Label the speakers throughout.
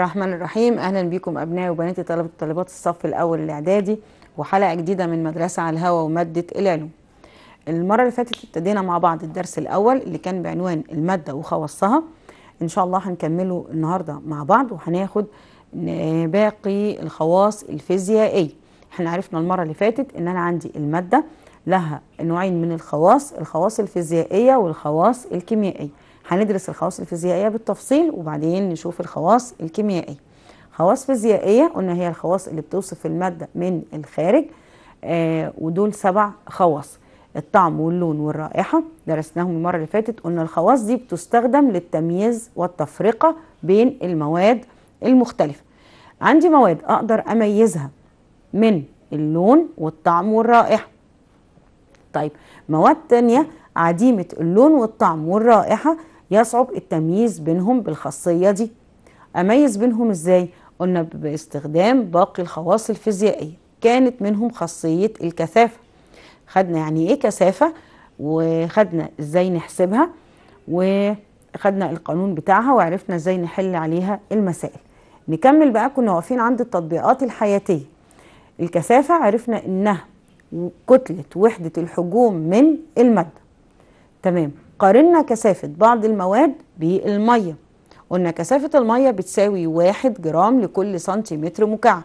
Speaker 1: الرحمن الرحيم اهلا بكم ابنائي وبناتي طلبه وطالبات الصف الاول الاعدادي وحلقه جديده من مدرسه على الهواء وماده العلوم المره اللي فاتت ابتدينا مع بعض الدرس الاول اللي كان بعنوان الماده وخواصها ان شاء الله هنكمله النهارده مع بعض وهناخد باقي الخواص الفيزيائيه احنا عرفنا المره اللي فاتت ان انا عندي الماده لها نوعين من الخواص الخواص الفيزيائيه والخواص الكيميائيه هندرس الخواص الفيزيائيه بالتفصيل وبعدين نشوف الخواص الكيميائيه خواص فيزيائيه قلنا هي الخواص اللي بتوصف الماده من الخارج آه ودول سبع خواص الطعم واللون والرائحه درسناهم المره اللي فاتت قلنا الخواص دي بتستخدم للتمييز والتفرقه بين المواد المختلفه عندي مواد اقدر اميزها من اللون والطعم والرائحه طيب مواد تانية عديمه اللون والطعم والرائحه يصعب التمييز بينهم بالخاصية دي أميز بينهم إزاي؟ قلنا باستخدام باقي الخواص الفيزيائية كانت منهم خاصية الكثافة خدنا يعني إيه كثافة وخدنا إزاي نحسبها وخدنا القانون بتاعها وعرفنا إزاي نحل عليها المسائل نكمل بقى كنا واقفين عند التطبيقات الحياتية الكثافة عرفنا إنها كتلة وحدة الحجوم من المادة تمام قارنا كثافة بعض المواد بالمية قلنا كثافة المية بتساوي واحد جرام لكل سنتيمتر مكعب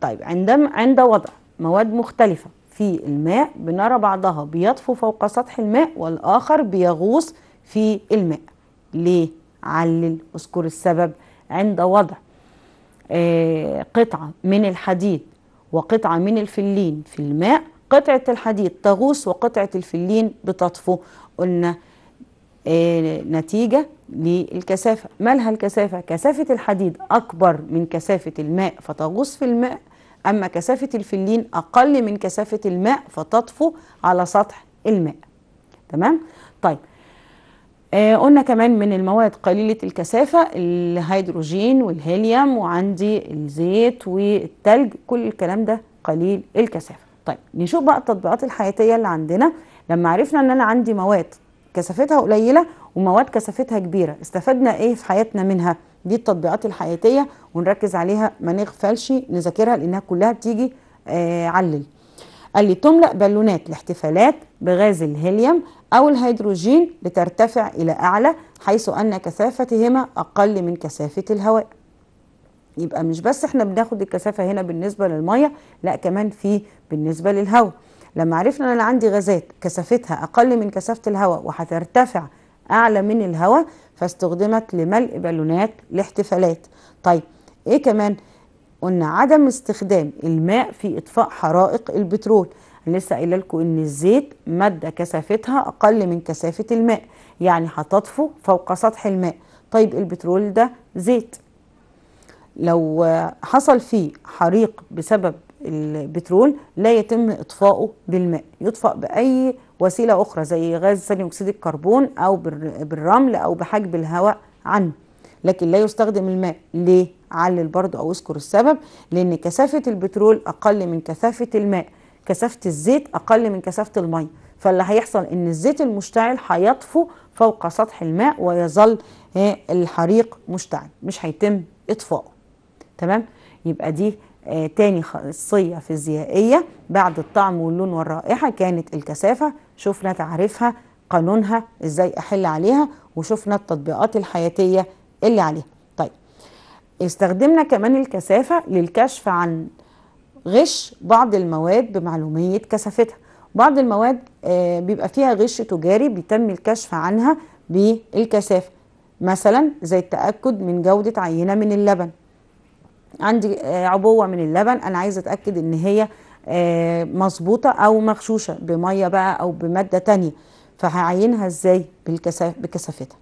Speaker 1: طيب عندما عند وضع مواد مختلفة في الماء بنرى بعضها بيطفو فوق سطح الماء والآخر بيغوص في الماء ليه؟ علل اذكر السبب عند وضع آه، قطعة من الحديد وقطعة من الفلين في الماء قطعة الحديد تغوص وقطعة الفلين بتطفو قلنا آه، نتيجة للكثافة مالها الكثافة؟ كثافة الحديد أكبر من كثافة الماء فتغوص في الماء أما كثافة الفلين أقل من كثافة الماء فتطفو على سطح الماء تمام؟ طيب آه قلنا كمان من المواد قليلة الكثافة الهيدروجين والهيليوم وعندي الزيت والتلج كل الكلام ده قليل الكثافة طيب نشوف بقى التطبيقات الحياتية اللي عندنا لما عرفنا ان انا عندي مواد كثافتها قليله ومواد كثافتها كبيره استفدنا ايه في حياتنا منها دي التطبيقات الحياتيه ونركز عليها ما نغفلش نذاكرها لانها كلها بتيجي آه علل قال لي تملأ بالونات الاحتفالات بغاز الهيليوم أو الهيدروجين لترتفع إلى أعلى حيث أن كثافتهما أقل من كثافة الهواء يبقى مش بس احنا بناخد الكثافة هنا بالنسبة للمية لا كمان في بالنسبة للهواء لما عرفنا ان انا عندي غازات كثافتها اقل من كثافه الهواء وهترتفع اعلى من الهواء فاستخدمت لملء بالونات لاحتفالات طيب ايه كمان قلنا عدم استخدام الماء في اطفاء حرائق البترول لسه قايله لكم ان الزيت ماده كثافتها اقل من كثافه الماء يعني هتطفو فوق سطح الماء طيب البترول ده زيت لو حصل فيه حريق بسبب البترول لا يتم اطفائه بالماء يطفأ باي وسيله اخرى زي غاز ثاني اكسيد الكربون او بالرمل او بحجب الهواء عنه لكن لا يستخدم الماء ليه علل برده او اذكر السبب لان كثافه البترول اقل من كثافه الماء كثافه الزيت اقل من كثافه الميه فاللي هيحصل ان الزيت المشتعل هيطفو فوق سطح الماء ويظل آه، الحريق مشتعل مش هيتم اطفائه تمام يبقى دي آه، تاني خاصية فيزيائية بعد الطعم واللون والرائحة كانت الكثافة شفنا تعريفها قانونها ازاي احل عليها وشفنا التطبيقات الحياتية اللي عليها طيب استخدمنا كمان الكثافة للكشف عن غش بعض المواد بمعلومية كثافتها بعض المواد آه، بيبقى فيها غش تجاري بيتم الكشف عنها بالكثافة مثلا زي التأكد من جودة عينة من اللبن عندي آه، عبوه من اللبن انا عايزه اتاكد ان هي آه، مظبوطه او مغشوشه بميه بقى او بماده تانية فهعينها ازاي بكثافتها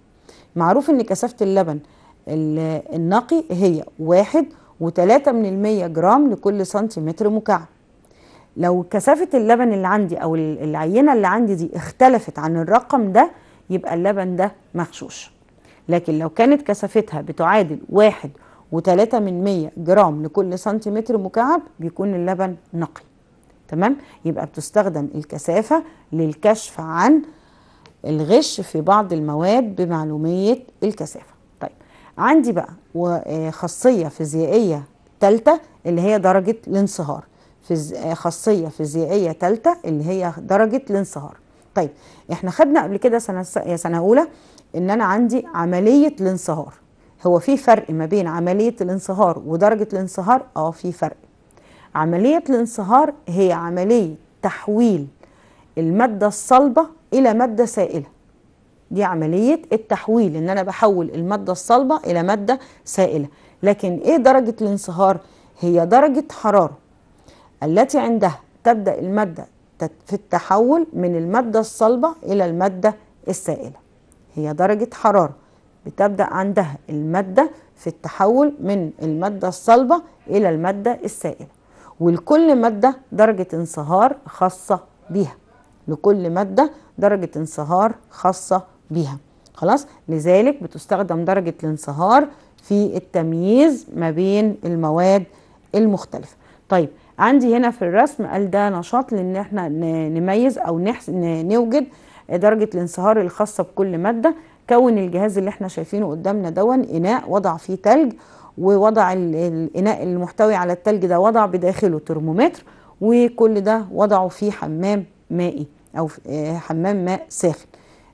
Speaker 1: معروف ان كثافه اللبن النقي هي واحد وتلاتة من المية جرام لكل سنتيمتر مكعب لو كثافة اللبن اللي عندي أو العينة اللي عندي دي اختلفت عن الرقم ده يبقى اللبن ده مغشوش لكن لو كانت كثافتها بتعادل واحد و3 من 100 جرام لكل سنتيمتر مكعب بيكون اللبن نقي تمام يبقى بتستخدم الكثافة للكشف عن الغش في بعض المواد بمعلومية الكثافة طيب عندي بقى آه، خاصية فيزيائية تالتة اللي هي درجة الانصهار آه، خاصية فيزيائية تالتة اللي هي درجة الانصهار طيب احنا خدنا قبل كده سنة سنة أولى ان انا عندي عملية الانصهار هو في فرق ما بين عملية الانصهار ودرجة الانصهار اه في فرق عملية الانصهار هي عملية تحويل المادة الصلبة إلى مادة سائلة دي عملية التحويل إن أنا بحول المادة الصلبة إلى مادة سائلة لكن إيه درجة الانصهار؟ هي درجة حرارة التي عندها تبدأ المادة في التحول من المادة الصلبة إلى المادة السائلة هي درجة حرارة بتبدأ عندها المادة في التحول من المادة الصلبة إلى المادة السائلة ولكل مادة درجة انصهار خاصة بها لكل مادة درجة انصهار خاصة بها خلاص لذلك بتستخدم درجة الانصهار في التمييز ما بين المواد المختلفة طيب عندي هنا في الرسم قال ده نشاط لان احنا نميز او نوجد درجة الانصهار الخاصة بكل مادة كون الجهاز اللي احنا شايفينه قدامنا دون اناء وضع فيه تلج ووضع الاناء المحتوي على التلج ده وضع بداخله ترمومتر وكل ده وضعه في حمام مائي او آه، حمام ماء ساخن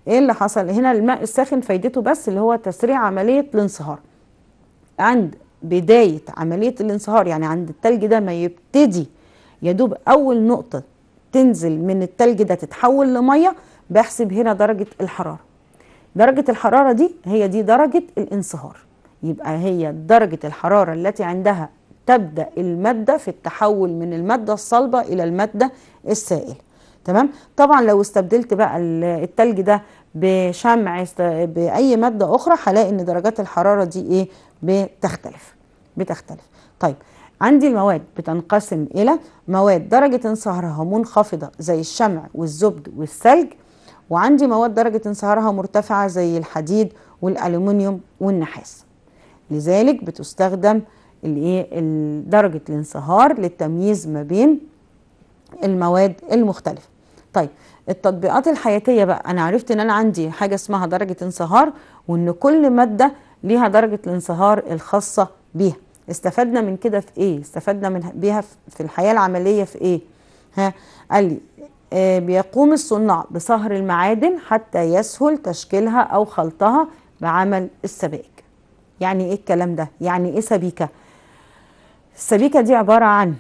Speaker 1: ايه اللي حصل هنا الماء الساخن فايدته بس اللي هو تسريع عمليه الانصهار عند بدايه عمليه الانصهار يعني عند التلج ده ما يبتدي يدوب اول نقطه تنزل من التلج ده تتحول لميه بحسب هنا درجه الحراره درجة الحرارة دي هي دي درجة الانصهار يبقى هي درجة الحرارة التي عندها تبدأ المادة في التحول من المادة الصلبة إلى المادة السائلة تمام طبعا لو استبدلت بقى التلج ده بشمع بأي مادة أخرى هلاقي إن درجات الحرارة دي إيه بتختلف بتختلف طيب عندي المواد بتنقسم إلى مواد درجة انصهارها منخفضة زي الشمع والزبد والثلج وعندي مواد درجة انصهارها مرتفعة زي الحديد والألومنيوم والنحاس لذلك بتستخدم إيه، درجة الانصهار للتمييز ما بين المواد المختلفة طيب التطبيقات الحياتية بقى أنا عرفت إن أنا عندي حاجة اسمها درجة انصهار وإن كل مادة ليها درجة الانصهار الخاصة بيها استفدنا من كده في إيه؟ استفدنا من بيها في الحياة العملية في إيه؟ ها قال لي آه، بيقوم الصناع بصهر المعادن حتى يسهل تشكيلها أو خلطها بعمل السبائك يعني ايه الكلام ده يعني ايه سبيكة السبيكة دي عبارة عن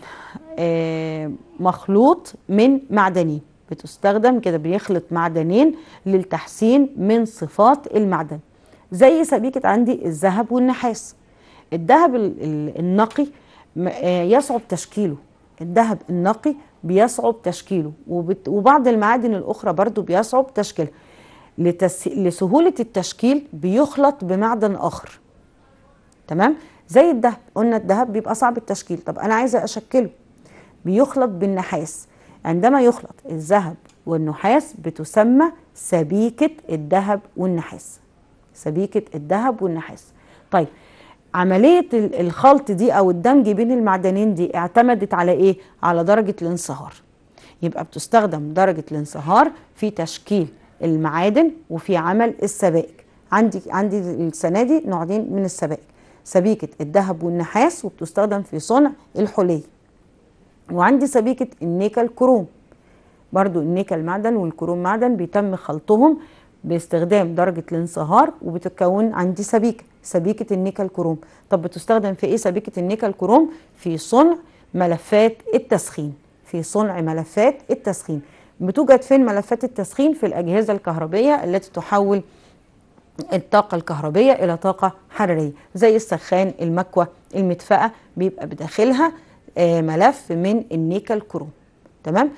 Speaker 1: آه، مخلوط من معدنين بتستخدم كده بيخلط معدنين للتحسين من صفات المعدن زي سبيكة عندي الذهب والنحاس الذهب النقي آه، يصعب تشكيله الذهب النقي بيصعب تشكيله وبعض المعادن الأخرى برضو بيصعب تشكيلها لتس... لسهولة التشكيل بيخلط بمعدن آخر تمام زي الذهب قلنا الذهب بيبقى صعب التشكيل طب أنا عايزة أشكله بيخلط بالنحاس عندما يخلط الذهب والنحاس بتسمى سبيكة الذهب والنحاس سبيكة الذهب والنحاس طيب عملية الخلط دي أو الدمج بين المعدنين دي اعتمدت على إيه؟ على درجة الانصهار يبقى بتستخدم درجة الانصهار في تشكيل المعادن وفي عمل السبائك عندي عندي السنة دي نوعين من السبائك سبيكة الذهب والنحاس وبتستخدم في صنع الحلي وعندي سبيكة النيكل كروم برضو النيكل معدن والكروم معدن بيتم خلطهم باستخدام درجة الانصهار وبتتكون عندي سبيكة سبيكه النيكل كروم طب بتستخدم في ايه سبيكه النيكل كروم في صنع ملفات التسخين في صنع ملفات التسخين بتوجد فين ملفات التسخين في الاجهزه الكهربيه التي تحول الطاقة الكهربية إلى طاقة حرارية زي السخان المكوى المدفأة بيبقى بداخلها آه، ملف من النيكل كروم تمام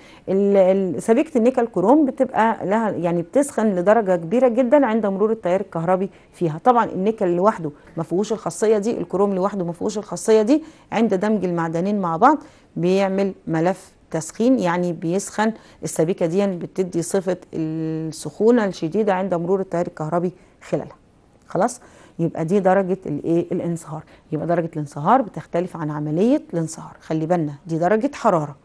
Speaker 1: سبيكه النيكل كروم بتبقى لها يعني بتسخن لدرجه كبيره جدا عند مرور التيار الكهربي فيها طبعا النيكل لوحده ما فيهوش الخاصيه دي الكروم لوحده ما فيهوش الخاصيه دي عند دمج المعدنين مع بعض بيعمل ملف تسخين يعني بيسخن السبيكه دي يعني بتدي صفه السخونه الشديده عند مرور التيار الكهربي خلالها خلاص يبقى دي درجة الايه الانصهار يبقى درجة الانصهار بتختلف عن عملية الانصهار خلي بالنا دي درجة حرارة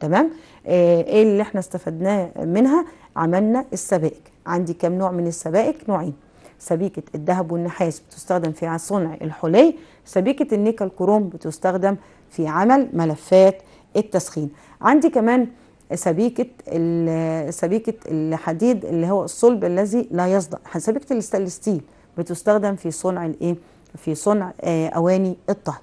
Speaker 1: تمام آه ايه اللي احنا استفدناه منها عملنا السبائك عندي كم نوع من السبائك نوعين سبيكة الذهب والنحاس بتستخدم في صنع الحلي سبيكة النيكل كروم بتستخدم في عمل ملفات التسخين عندي كمان سبيكة سبيكة الحديد اللي هو الصلب الذي لا يصدأ سبيكة الستيل بتستخدم في صنع الايه في صنع آه، اواني الطهي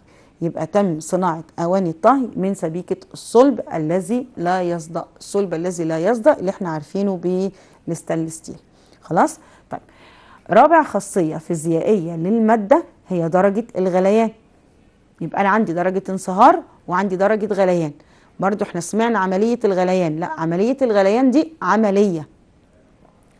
Speaker 1: يبقى تم صناعة أواني الطهي من سبيكة الصلب الذي لا يصدأ الصلب الذي لا يصدأ اللي احنا عارفينه بالستانلس ستيل خلاص طيب رابع خاصية فيزيائية للمادة هي درجة الغليان يبقى أنا عندي درجة انصهار وعندي درجة غليان برضو احنا سمعنا عملية الغليان لا عملية الغليان دي عملية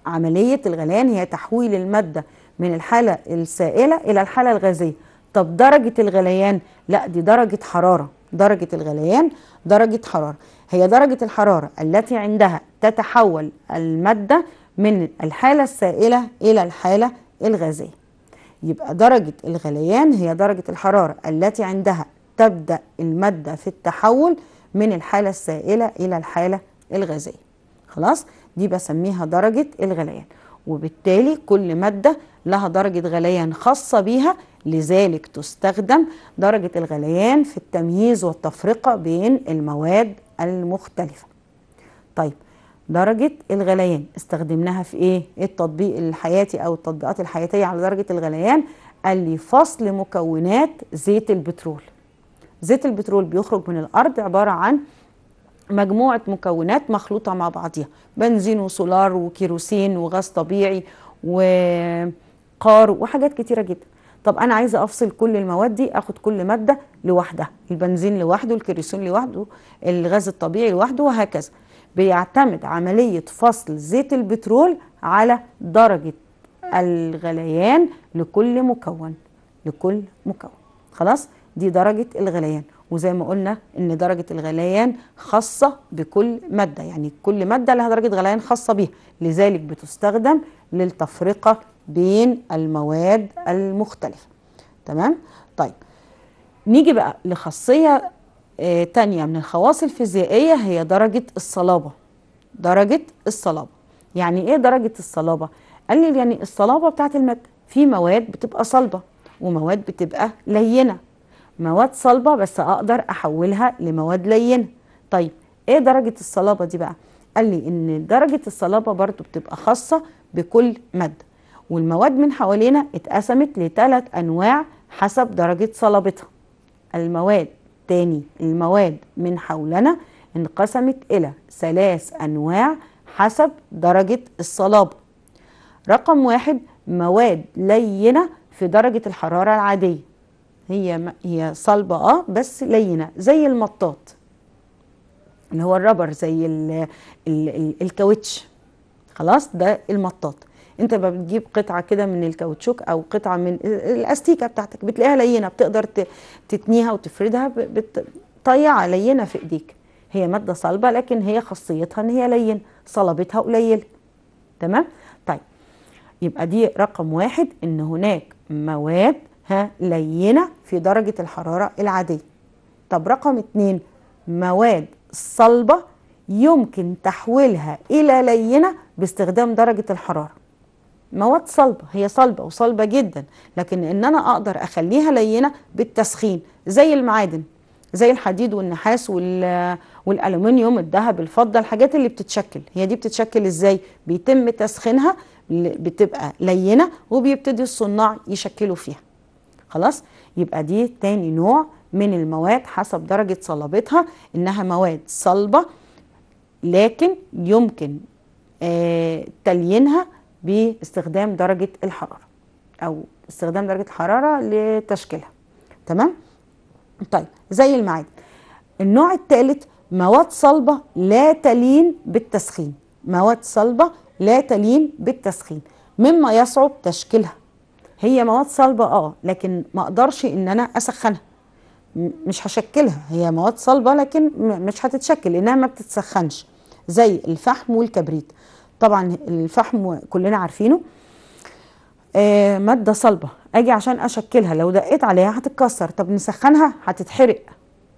Speaker 1: عملية الغليان هي تحويل المادة من الحالة السائلة إلى الحالة الغازية طب درجة الغليان لا دي درجة حرارة درجة الغليان درجة حرارة هي درجة الحرارة التي عندها تتحول المادة من الحالة السائلة إلى الحالة الغازية يبقى درجة الغليان هي درجة الحرارة التي عندها تبدأ المادة في التحول من الحالة السائلة إلى الحالة الغازية خلاص دي بسميها درجة الغليان وبالتالي كل مادة لها درجة غليان خاصة بيها لذلك تستخدم درجة الغليان في التمييز والتفرقة بين المواد المختلفة طيب درجة الغليان استخدمناها في إيه؟, ايه؟ التطبيق الحياتي او التطبيقات الحياتية على درجة الغليان قال لي فصل مكونات زيت البترول زيت البترول بيخرج من الارض عبارة عن مجموعة مكونات مخلوطة مع بعضها بنزين وسولار وكيروسين وغاز طبيعي وقار وحاجات كتيرة جدا طب انا عايزه افصل كل المواد دي اخد كل ماده لوحدها البنزين لوحده الكريسون لوحده الغاز الطبيعي لوحده وهكذا بيعتمد عمليه فصل زيت البترول على درجه الغليان لكل مكون لكل مكون خلاص دي درجه الغليان وزي ما قلنا ان درجة الغليان خاصة بكل مادة يعني كل مادة لها درجة غليان خاصة بها لذلك بتستخدم للتفرقة بين المواد المختلفة تمام طيب نيجي بقى لخاصية آه تانية من الخواص الفيزيائية هي درجة الصلابة درجة الصلابة يعني ايه درجة الصلابة؟ قال لي يعني الصلابة بتاعت المادة في مواد بتبقى صلبة ومواد بتبقى لينة مواد صلبة بس أقدر أحولها لمواد لينة طيب إيه درجة الصلابة دي بقى؟ قال لي إن درجة الصلابة برضو بتبقى خاصة بكل مادة والمواد من حوالينا اتقسمت لثلاث أنواع حسب درجة صلابتها المواد تاني المواد من حولنا انقسمت إلى ثلاث أنواع حسب درجة الصلابة رقم واحد مواد لينة في درجة الحرارة العادية هي هي صلبه اه بس لينه زي المطاط اللي هو الربر زي الـ الـ الـ الكاوتش خلاص ده المطاط انت بتجيب قطعه كده من الكاوتشوك او قطعه من الاستيكه بتاعتك بتلاقيها لينه بتقدر تتنيها وتفردها بتطيعها لينه في ايديك هي ماده صلبه لكن هي خاصيتها ان هي لين صلابتها قليله تمام طيب يبقى دي رقم واحد ان هناك مواد ها لينة في درجة الحرارة العادية طب رقم اتنين مواد صلبة يمكن تحويلها إلى لينة باستخدام درجة الحرارة مواد صلبة هي صلبة وصلبة جدا لكن إن أنا أقدر أخليها لينة بالتسخين زي المعادن زي الحديد والنحاس والألومنيوم الذهب الفضة الحاجات اللي بتتشكل هي دي بتتشكل إزاي بيتم تسخينها بتبقى لينة وبيبتدي الصناع يشكلوا فيها خلاص يبقى دي تاني نوع من المواد حسب درجة صلابتها إنها مواد صلبة لكن يمكن آه تليينها باستخدام درجة الحرارة أو استخدام درجة الحرارة لتشكيلها تمام؟ طيب زي المعادن النوع الثالث مواد صلبة لا تلين بالتسخين مواد صلبة لا تلين بالتسخين مما يصعب تشكيلها هي مواد صلبه اه لكن ما اقدرش ان انا اسخنها مش هشكلها هي مواد صلبه لكن مش هتتشكل لانها ما بتتسخنش زي الفحم والكبريت طبعا الفحم كلنا عارفينه آه ماده صلبه اجي عشان اشكلها لو دقيت عليها هتتكسر طب نسخنها هتتحرق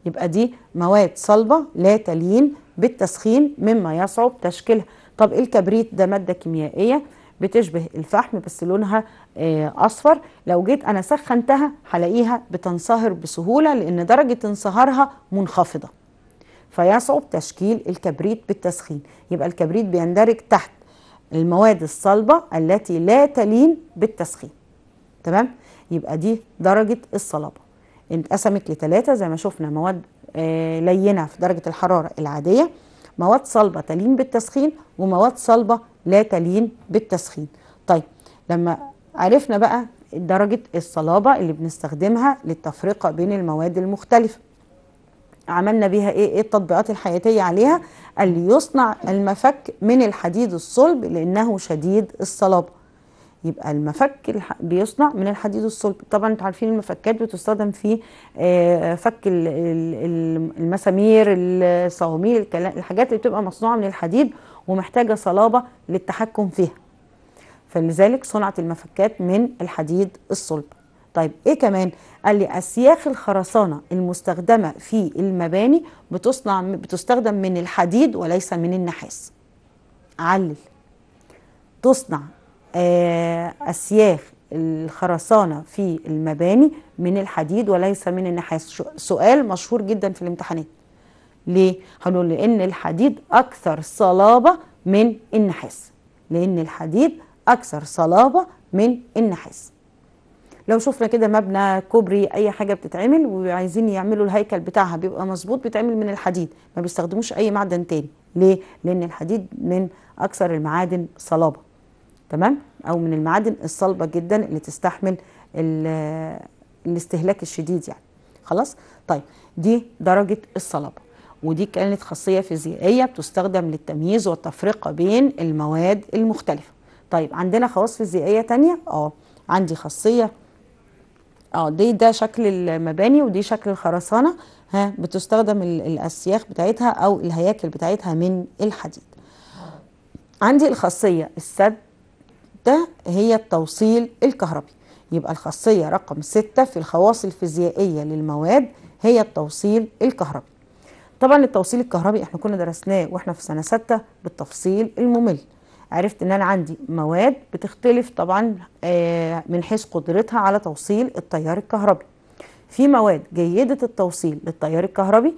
Speaker 1: يبقى دي مواد صلبه لا تلين بالتسخين مما يصعب تشكيلها طب إيه الكبريت ده ماده كيميائيه بتشبه الفحم بس لونها آه، اصفر لو جيت انا سخنتها هلاقيها بتنصهر بسهوله لان درجه انصهارها منخفضه فيصعب تشكيل الكبريت بالتسخين يبقى الكبريت بيندرج تحت المواد الصلبه التي لا تلين بالتسخين تمام يبقى دي درجه الصلابه انقسمت لثلاثه زي ما شفنا مواد آه، لينه في درجه الحراره العاديه مواد صلبة تلين بالتسخين ومواد صلبة لا تلين بالتسخين طيب لما عرفنا بقى درجة الصلابة اللي بنستخدمها للتفرقة بين المواد المختلفة عملنا بيها ايه, إيه التطبيقات الحياتية عليها اللي يصنع المفك من الحديد الصلب لأنه شديد الصلابة يبقى المفك بيصنع من الحديد الصلب طبعا انتوا عارفين المفكات بتستخدم في آه، فك المسامير الصواميل الحاجات اللي بتبقى مصنوعه من الحديد ومحتاجه صلابه للتحكم فيها فلذلك صنعت المفكات من الحديد الصلب طيب ايه كمان قال لي اسياخ الخرسانه المستخدمه في المباني بتصنع بتستخدم من الحديد وليس من النحاس علل تصنع آه، أسياخ الخرسانة في المباني من الحديد وليس من النحاس سؤال مشهور جدا في الامتحانات ليه؟ هنقول لأن الحديد أكثر صلابة من النحاس لأن الحديد أكثر صلابة من النحاس لو شفنا كده مبنى كوبري اي حاجه بتتعمل وعايزين يعملوا الهيكل بتاعها بيبقى مظبوط بيتعمل من الحديد ما بيستخدموش اي معدن تاني ليه لان الحديد من اكثر المعادن صلابه تمام او من المعادن الصلبه جدا اللي تستحمل الاستهلاك الشديد يعني خلاص طيب دي درجه الصلابه ودي كانت خاصيه فيزيائيه بتستخدم للتمييز والتفرقه بين المواد المختلفه طيب عندنا خواص فيزيائيه تانية اه عندي خاصيه اه دي ده شكل المباني ودي شكل الخرسانه ها بتستخدم الاسياخ بتاعتها او الهياكل بتاعتها من الحديد عندي الخاصيه السد ده هي التوصيل الكهربي يبقى الخاصية رقم ستة في الخواص الفيزيائية للمواد هي التوصيل الكهربي طبعا التوصيل الكهربي احنا كنا درسناه واحنا في سنة ستة بالتفصيل الممل عرفت ان انا عندي مواد بتختلف طبعا آه، من حيث قدرتها على توصيل التيار الكهربي في مواد جيدة التوصيل للتيار الكهربي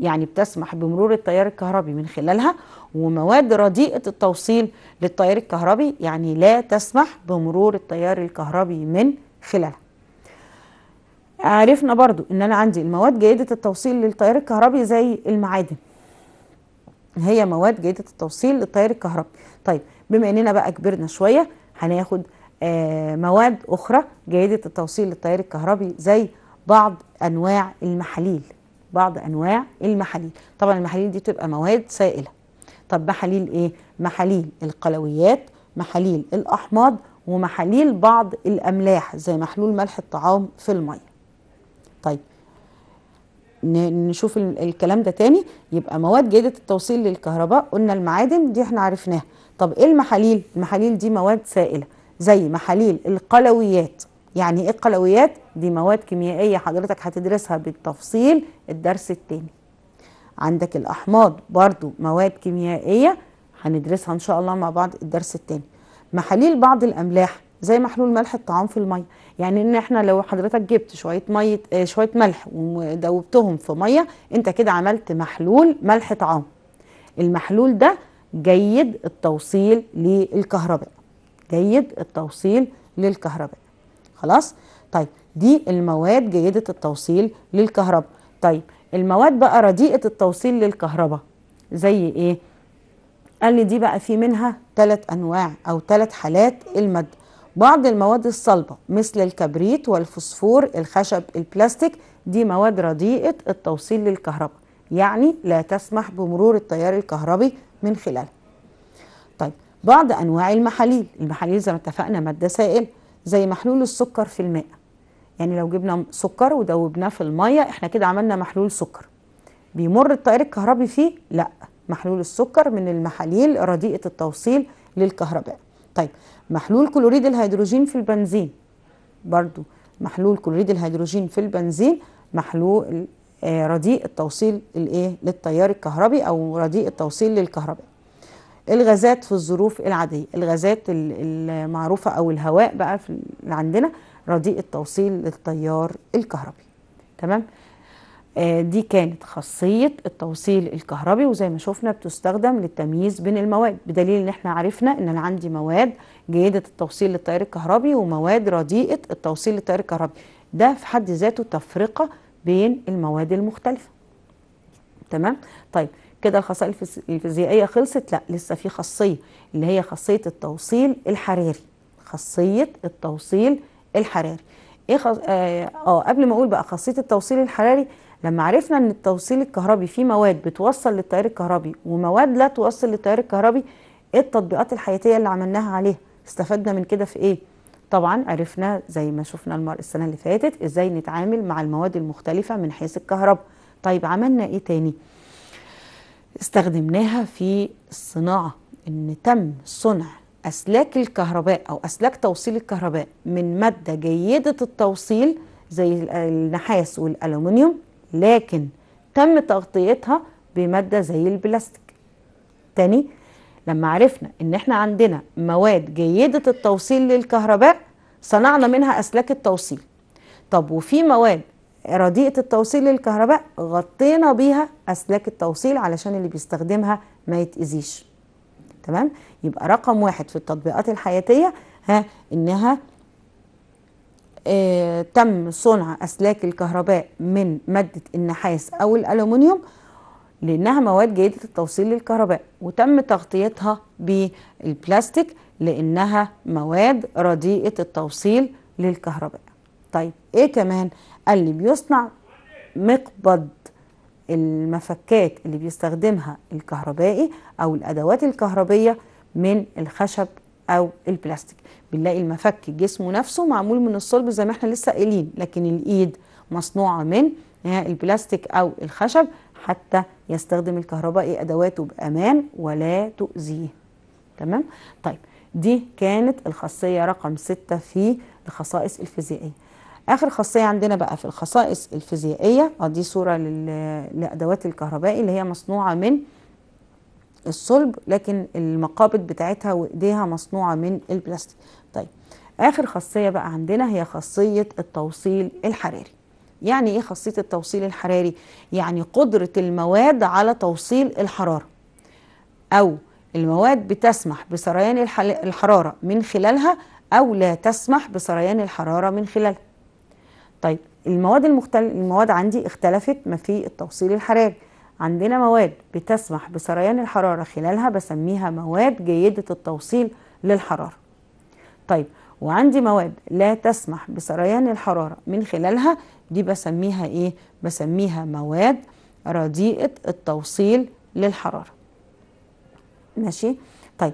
Speaker 1: يعني بتسمح بمرور التيار الكهربي من خلالها ومواد رديئة التوصيل للتيار الكهربي يعني لا تسمح بمرور التيار الكهربي من خلالها عرفنا برضو ان انا عندي المواد جيدة التوصيل للتيار الكهربي زي المعادن هي مواد جيدة التوصيل للتيار الكهربي طيب بما اننا بقى كبرنا شوية هناخد آه مواد اخرى جيدة التوصيل للتيار الكهربي زي بعض انواع المحاليل بعض انواع المحاليل طبعا المحاليل دي تبقى مواد سائله طب محاليل ايه محاليل القلويات محاليل الاحماض ومحاليل بعض الاملاح زي محلول ملح الطعام في الميه طيب نشوف الكلام ده تاني يبقى مواد جيدة التوصيل للكهرباء قلنا المعادن دي احنا عرفناها طب ايه المحاليل المحاليل دي مواد سائلة زي محاليل القلويات يعني ايه القلويات دي مواد كيميائيه حضرتك هتدرسها بالتفصيل الدرس الثاني عندك الاحماض برضو مواد كيميائيه هندرسها ان شاء الله مع بعض الدرس الثاني محاليل بعض الاملاح زي محلول ملح الطعام في الميه يعني ان احنا لو حضرتك جبت شويه ميه اه شويه ملح ودوبتهم في ميه انت كده عملت محلول ملح طعام المحلول ده جيد التوصيل للكهرباء جيد التوصيل للكهرباء خلاص طيب دي المواد جيدة التوصيل للكهرباء طيب المواد بقى رديئة التوصيل للكهرباء زي ايه قال لي دي بقى في منها ثلاث انواع او ثلاث حالات المادة بعض المواد الصلبة مثل الكبريت والفوسفور الخشب البلاستيك دي مواد رديئة التوصيل للكهرباء يعني لا تسمح بمرور التيار الكهربي من خلالها طيب بعض انواع المحاليل المحاليل زي ما اتفقنا مادة سائلة زي محلول السكر في الماء يعني لو جبنا سكر ودوبناه في المية احنا كده عملنا محلول سكر بيمر التيار الكهربي فيه لا محلول السكر من المحاليل رديئة التوصيل للكهرباء طيب محلول كلوريد الهيدروجين في البنزين برضو محلول كلوريد الهيدروجين في البنزين محلول آه، رديء التوصيل الايه للتيار الكهربي او رديء التوصيل للكهرباء الغازات في الظروف العاديه الغازات المعروفه او الهواء بقى في اللي عندنا رديء التوصيل للتيار الكهربي تمام آه دي كانت خاصيه التوصيل الكهربي وزي ما شفنا بتستخدم للتمييز بين المواد بدليل ان احنا عرفنا ان انا عندي مواد جيده التوصيل للتيار الكهربي ومواد رديئه التوصيل للتيار الكهربي ده في حد ذاته تفرقه بين المواد المختلفه تمام طيب كده الخصائص الفيزيائيه خلصت لا لسه في خاصيه اللي هي خاصيه التوصيل الحراري خاصيه التوصيل الحراري ايه خص... آه،, اه, قبل ما اقول بقى خاصيه التوصيل الحراري لما عرفنا ان التوصيل الكهربي في مواد بتوصل للتيار الكهربي ومواد لا توصل للتيار الكهربي ايه التطبيقات الحياتيه اللي عملناها عليها استفدنا من كده في ايه طبعا عرفنا زي ما شفنا المر السنه اللي فاتت ازاي نتعامل مع المواد المختلفه من حيث الكهرباء طيب عملنا ايه تاني استخدمناها في الصناعة ان تم صنع أسلاك الكهرباء أو أسلاك توصيل الكهرباء من مادة جيدة التوصيل زي النحاس والألومنيوم لكن تم تغطيتها بمادة زي البلاستيك تاني لما عرفنا ان احنا عندنا مواد جيدة التوصيل للكهرباء صنعنا منها أسلاك التوصيل طب وفي مواد رديئة التوصيل للكهرباء غطينا بيها أسلاك التوصيل علشان اللي بيستخدمها ما يتأذيش تمام يبقى رقم واحد في التطبيقات الحياتية ها إنها آه تم صنع أسلاك الكهرباء من مادة النحاس أو الألومنيوم لأنها مواد جيدة التوصيل للكهرباء وتم تغطيتها بالبلاستيك لأنها مواد رديئة التوصيل للكهرباء طيب إيه كمان؟ اللي بيصنع مقبض المفكات اللي بيستخدمها الكهربائي او الادوات الكهربيه من الخشب او البلاستيك بنلاقي المفك جسمه نفسه معمول من الصلب زي ما احنا لسه قايلين لكن الايد مصنوعه من البلاستيك او الخشب حتى يستخدم الكهربائي ادواته بامان ولا تؤذيه تمام طيب دي كانت الخاصيه رقم 6 في الخصائص الفيزيائيه اخر خاصيه عندنا بقى في الخصائص الفيزيائيه اه دي صوره لادوات الكهربائي اللي هي مصنوعه من الصلب لكن المقابض بتاعتها وايديها مصنوعه من البلاستيك طيب اخر خاصيه بقى عندنا هي خاصيه التوصيل الحراري يعني ايه خاصيه التوصيل الحراري يعني قدره المواد على توصيل الحراره او المواد بتسمح بسريان الحراره من خلالها او لا تسمح بسريان الحراره من خلالها طيب المواد المختل المواد عندي اختلفت ما في التوصيل الحراري عندنا مواد بتسمح بسريان الحرارة خلالها بسميها مواد جيدة التوصيل للحرارة طيب وعندي مواد لا تسمح بسريان الحرارة من خلالها دي بسميها ايه بسميها مواد رديئة التوصيل للحرارة ماشي طيب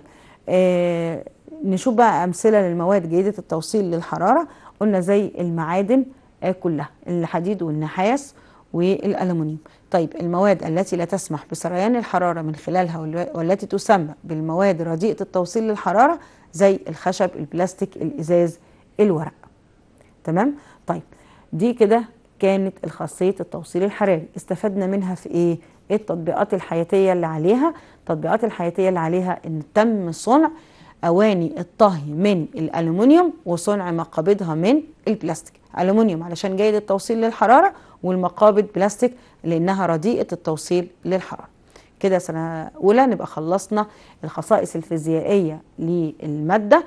Speaker 1: آه نشوف بقى أمثلة للمواد جيدة التوصيل للحرارة قلنا زي المعادن آه، كلها الحديد والنحاس والالومنيوم طيب المواد التي لا تسمح بسريان الحرارة من خلالها والتي تسمى بالمواد رديئة التوصيل للحرارة زي الخشب البلاستيك الإزاز الورق تمام طيب دي كده كانت الخاصية التوصيل الحراري استفدنا منها في إيه التطبيقات الحياتية اللي عليها التطبيقات الحياتية اللي عليها إن تم صنع أواني الطهي من الألومنيوم وصنع مقابضها من البلاستيك ألومنيوم علشان جيد التوصيل للحرارة والمقابض بلاستيك لأنها رديئة التوصيل للحرارة كده سنة أولى نبقى خلصنا الخصائص الفيزيائية للمادة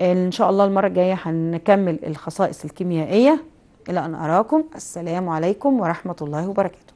Speaker 1: إن شاء الله المرة الجاية هنكمل الخصائص الكيميائية إلى أن أراكم السلام عليكم ورحمة الله وبركاته